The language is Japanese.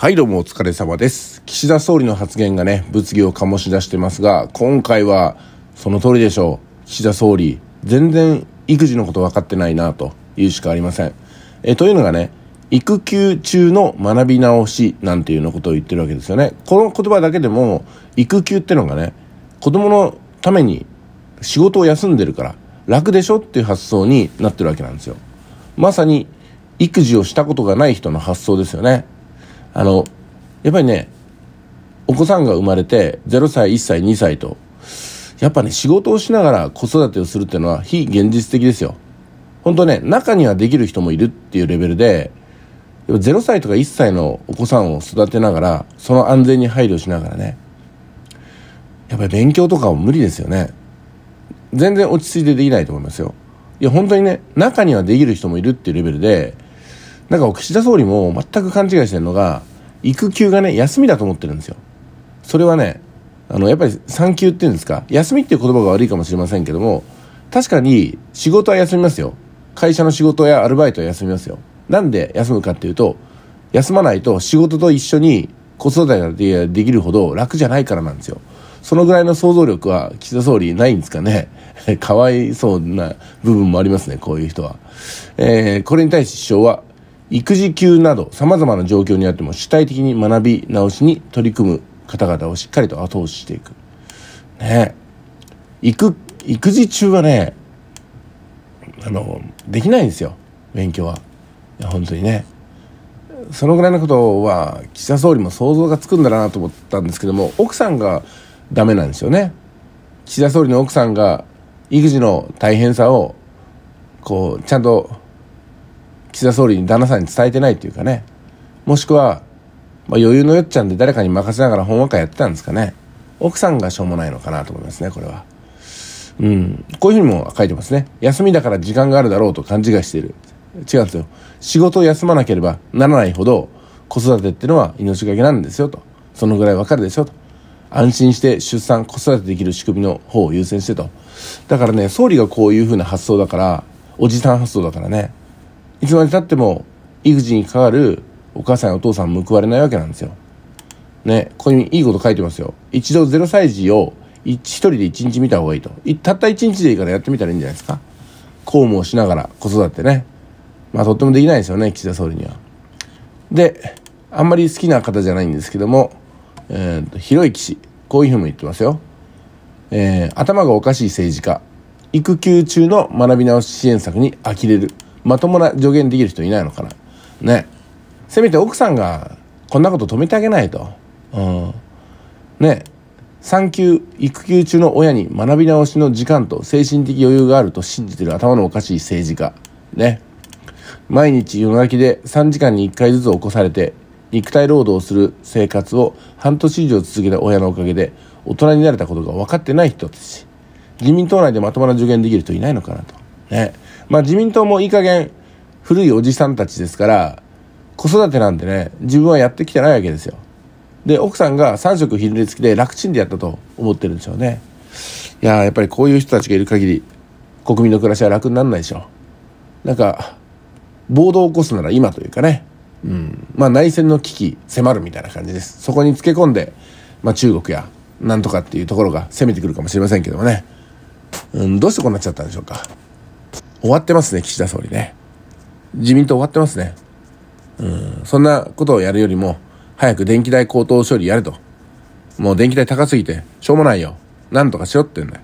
はいどうもお疲れ様です。岸田総理の発言がね、物議を醸し出してますが、今回はその通りでしょう。岸田総理、全然育児のこと分かってないなというしかありません。え、というのがね、育休中の学び直しなんていうのことを言ってるわけですよね。この言葉だけでも、育休ってのがね、子供のために仕事を休んでるから楽でしょっていう発想になってるわけなんですよ。まさに育児をしたことがない人の発想ですよね。あの、やっぱりね、お子さんが生まれて0歳、1歳、2歳と、やっぱね、仕事をしながら子育てをするっていうのは非現実的ですよ。本当ね、中にはできる人もいるっていうレベルで、0歳とか1歳のお子さんを育てながら、その安全に配慮しながらね、やっぱり勉強とかは無理ですよね。全然落ち着いてできないと思いますよ。いや、本当にね、中にはできる人もいるっていうレベルで、なんか岸田総理も全く勘違いしてるのが、育休がね、休みだと思ってるんですよ。それはね、あの、やっぱり産休っていうんですか、休みっていう言葉が悪いかもしれませんけども、確かに仕事は休みますよ。会社の仕事やアルバイトは休みますよ。なんで休むかっていうと、休まないと仕事と一緒に子育てができるほど楽じゃないからなんですよ。そのぐらいの想像力は岸田総理ないんですかね。かわいそうな部分もありますね、こういう人は。えー、これに対し首相は、育児休など様々な状況にあっても主体的に学び直しに取り組む方々をしっかりと後押ししていく。ね育、育児中はね、あの、できないんですよ。勉強は。本当にね。そのぐらいのことは岸田総理も想像がつくんだなと思ったんですけども、奥さんがダメなんですよね。岸田総理の奥さんが育児の大変さを、こう、ちゃんと岸田総理に旦那さんに伝えてないっていうかねもしくは、まあ、余裕のよっちゃんで誰かに任せながら本話会やってたんですかね奥さんがしょうもないのかなと思いますねこれは。うん、こういうふうにも書いてますね休みだから時間があるだろうと勘違いしている違うんですよ仕事を休まなければならないほど子育てっていうのは命がけなんですよとそのぐらいわかるでしょと安心して出産子育てできる仕組みの方を優先してとだからね総理がこういうふうな発想だからおじさん発想だからねいつまでたっても育児にかかるお母さんやお父さん報われないわけなんですよ。ね、ここにいいこと書いてますよ。一度0歳児を一人で一日見た方がいいとたった一日でいいからやってみたらいいんじゃないですか。公務をしながら子育てね。まあとってもできないですよね、岸田総理には。で、あんまり好きな方じゃないんですけども、えー、広い棋士、こういうふうに言ってますよ。えー、頭がおかしい政治家、育休中の学び直し支援策に呆れる。まともな助言できる人いないのかなねせめて奥さんがこんなこと止めてあげないと、うん、ね産休育休中の親に学び直しの時間と精神的余裕があると信じてる頭のおかしい政治家ね毎日夜泣きで3時間に1回ずつ起こされて肉体労働をする生活を半年以上続けた親のおかげで大人になれたことが分かってない人たち自民党内でまともな助言できる人いないのかなとねまあ自民党もいい加減古いおじさんたちですから、子育てなんてね、自分はやってきてないわけですよ。で、奥さんが3食昼寝付きで楽ちんでやったと思ってるんでしょうね。いややっぱりこういう人たちがいる限り、国民の暮らしは楽にならないでしょう。なんか、暴動を起こすなら今というかね、うん、まあ内戦の危機迫るみたいな感じです。そこにつけ込んで、まあ中国やなんとかっていうところが攻めてくるかもしれませんけどもね。うん、どうしてこうなっちゃったんでしょうか。終わってますね、岸田総理ね。自民党終わってますね。うん、そんなことをやるよりも、早く電気代高騰処理やれと。もう電気代高すぎて、しょうもないよ。なんとかしよってんだよ。